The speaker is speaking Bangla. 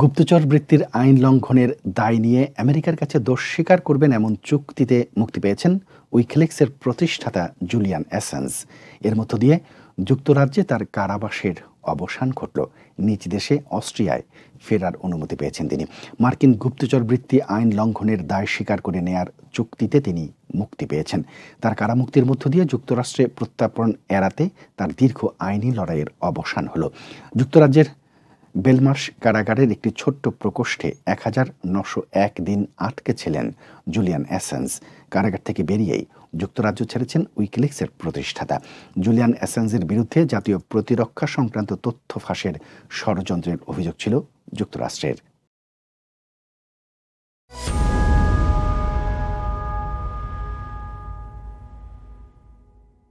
গুপ্তচর বৃত্তির আইন লঙ্ঘনের দায় নিয়ে আমেরিকার কাছে দোষ স্বীকার করবেন এমন চুক্তিতে মুক্তি পেয়েছেন উইকলেক্সের প্রতিষ্ঠাতা জুলিয়ান অ্যাসেন্স এর মধ্য দিয়ে যুক্তরাজ্যে তার কারাবাসের অবসান ঘটল নিজ দেশে অস্ট্রিয়ায় ফেরার অনুমতি পেয়েছেন তিনি মার্কিন গুপ্তচর বৃত্তি আইন লঙ্ঘনের দায় স্বীকার করে নেয়ার চুক্তিতে তিনি মুক্তি পেয়েছেন তার কারামুক্তির মধ্য দিয়ে যুক্তরাষ্ট্রে প্রত্যাপন এড়াতে তার দীর্ঘ আইনি লড়াইয়ের অবসান হলো যুক্তরাজ্যের বেলমার্স কারাগারের একটি ছোট্ট প্রকোষ্ঠে এক হাজার নশো এক দিন আটকে ছিলেন জুলিয়ান অ্যাসেন্স কারাগার থেকে বেরিয়েই যুক্তরাজ্য ছেড়েছেন উইকিলিক্সের প্রতিষ্ঠাতা জুলিয়ান অ্যাসেন্সের বিরুদ্ধে জাতীয় প্রতিরক্ষা সংক্রান্ত তথ্য ফাঁসের ষড়যন্ত্রের অভিযোগ ছিল যুক্তরাষ্ট্রের